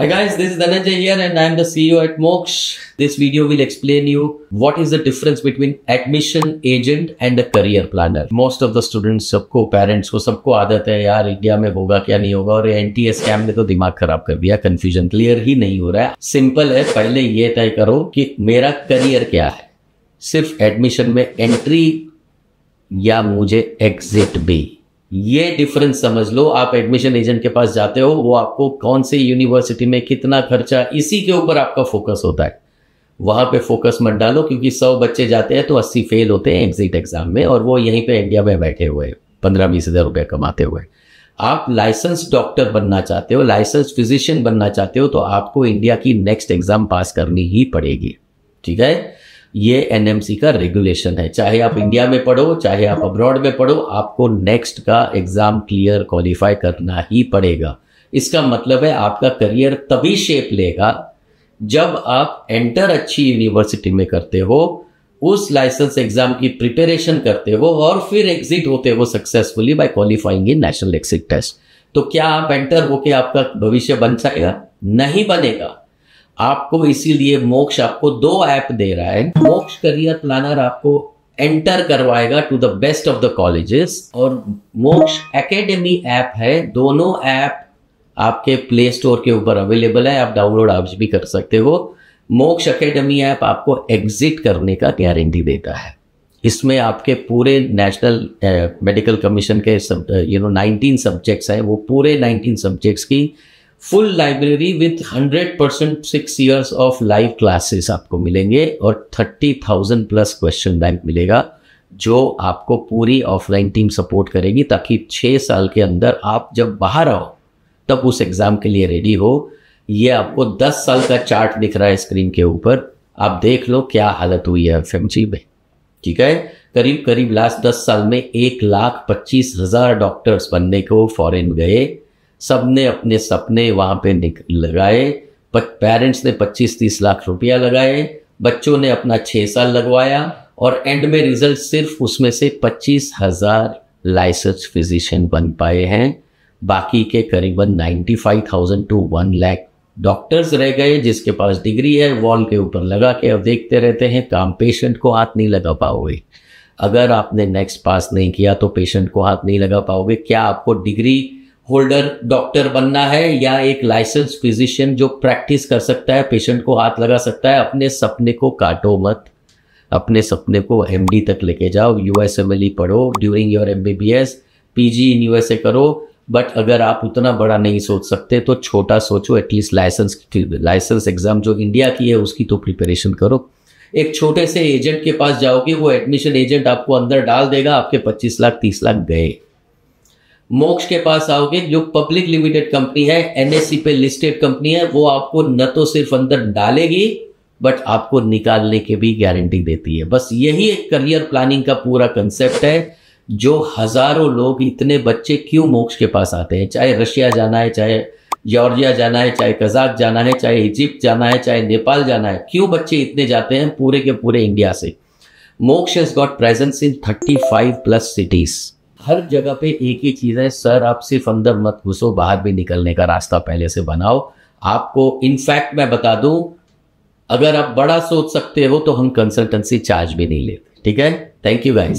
Hi guys, this is Dhananjay here and I am the CEO at Moksh. This video will explain you what is the difference between admission agent and a career planner. Most of the students, सबको parents को सबको आदत है यार India में होगा क्या नहीं होगा और NTS टी एस कैम ने तो दिमाग खराब कर दिया कंफ्यूजन क्लियर ही नहीं हो रहा है सिंपल है पहले ये तय करो कि मेरा करियर क्या है सिर्फ एडमिशन में एंट्री या मुझे एग्जिट भी ये डिफरेंस समझ लो आप एडमिशन एजेंट के पास जाते हो वो आपको कौन से यूनिवर्सिटी में कितना खर्चा इसी के ऊपर आपका फोकस होता है वहां पे फोकस मत डालो क्योंकि सौ बच्चे जाते हैं तो अस्सी फेल होते हैं एग्जिट एग्जाम में और वो यहीं पे इंडिया में बैठे हुए हैं पंद्रह बीस हज़ार रुपया कमाते हुए आप लाइसेंस डॉक्टर बनना चाहते हो लाइसेंस फिजिशियन बनना चाहते हो तो आपको इंडिया की नेक्स्ट एग्जाम पास करनी ही पड़ेगी ठीक है ये एन का रेगुलेशन है चाहे आप इंडिया में पढ़ो चाहे आप अब्रॉड में पढ़ो आपको नेक्स्ट का एग्ज़ाम क्लियर क्वालिफाई करना ही पड़ेगा इसका मतलब है आपका करियर तभी शेप लेगा जब आप एंटर अच्छी यूनिवर्सिटी में करते हो उस लाइसेंस एग्जाम की प्रिपरेशन करते हो और फिर एग्जिट होते हो successfully by qualifying in national exit test तो क्या आप एंटर होके आपका भविष्य बन जाएगा नहीं बनेगा आपको इसीलिए मोक्ष आपको दो ऐप दे रहा है मोक्ष करियर प्लानर आपको एंटर करवाएगा to the best of the colleges और मोक्ष एकेडमी ऐप है दोनों ऐप आपके प्ले स्टोर के ऊपर अवेलेबल है आप डाउनलोड आप भी कर सकते हो मोक्ष एकेडमी ऐप आपको एग्जिट करने का गारंटी देता है इसमें आपके पूरे नेशनल मेडिकल कमीशन के सब यू नो 19 सब्जेक्ट्स हैं वो पूरे 19 सब्जेक्ट्स की full library with hundred percent six years of live classes आपको मिलेंगे और thirty thousand plus question bank मिलेगा जो आपको पूरी ऑफलाइन टीम सपोर्ट करेगी ताकि छः साल के अंदर आप जब बाहर आओ तब उस एग्ज़ाम के लिए रेडी हो ये आपको दस साल का चार्ट दिख रहा है स्क्रीन के ऊपर आप देख लो क्या हालत हुई है एफ में ठीक है करीब करीब लास्ट दस साल में एक लाख पच्चीस हज़ार डॉक्टर्स बनने को फॉरेन गए सबने अपने सपने वहाँ पे निक लगाए पेरेंट्स ने 25-30 लाख रुपया लगाए बच्चों ने अपना छः साल लगवाया और एंड में रिजल्ट सिर्फ उसमें से पच्चीस हज़ार लाइसेंस फिजिशियन बन पाए हैं बाकी के करीबन ninety five thousand to one lakh doctors रह गए जिसके पास डिग्री है वॉल के ऊपर लगा के अब देखते रहते हैं काम पेशेंट को हाथ नहीं लगा पाओगे अगर आपने नेक्स्ट पास नहीं किया तो पेशेंट को हाथ नहीं लगा पाओगे क्या आपको डिग्री होल्डर डॉक्टर बनना है या एक लाइसेंस फिजिशियन जो प्रैक्टिस कर सकता है पेशेंट को हाथ लगा सकता है अपने सपने को काटो मत अपने सपने को एम तक लेके जाओ U S M L E पढ़ो during your M B B S P G in U S A करो बट अगर आप उतना बड़ा नहीं सोच सकते तो छोटा सोचो एटलीस्ट लाइसेंस लाइसेंस एग्जाम जो इंडिया की है उसकी तो प्रिपरेशन करो एक छोटे से एजेंट के पास जाओगे वो एडमिशन एजेंट आपको अंदर डाल देगा आपके 25 लाख 30 लाख गए मोक्ष के पास आओगे जो पब्लिक लिमिटेड कंपनी है एनएससी पे लिस्टेड कंपनी है वो आपको न तो सिर्फ अंदर डालेगी बट आपको निकालने की भी गारंटी देती है बस यही एक करियर प्लानिंग का पूरा कंसेप्ट है जो हजारों लोग इतने बच्चे क्यों मोक्ष के पास आते हैं चाहे रशिया जाना है चाहे जॉर्जिया जाना है चाहे कजाक जाना है चाहे इजिप्ट जाना है चाहे नेपाल जाना है क्यों बच्चे इतने जाते हैं पूरे के पूरे इंडिया से Moksh has got presence in thirty five plus cities हर जगह पे एक ही चीज़ है सर आप सिर्फ अंदर मत घुसो बाहर भी निकलने का रास्ता पहले से बनाओ आपको इनफैक्ट मैं बता दूं अगर आप बड़ा सोच सकते हो तो हम कंसल्टेंसी चार्ज भी नहीं लेते ठीक है थैंक यू गाइस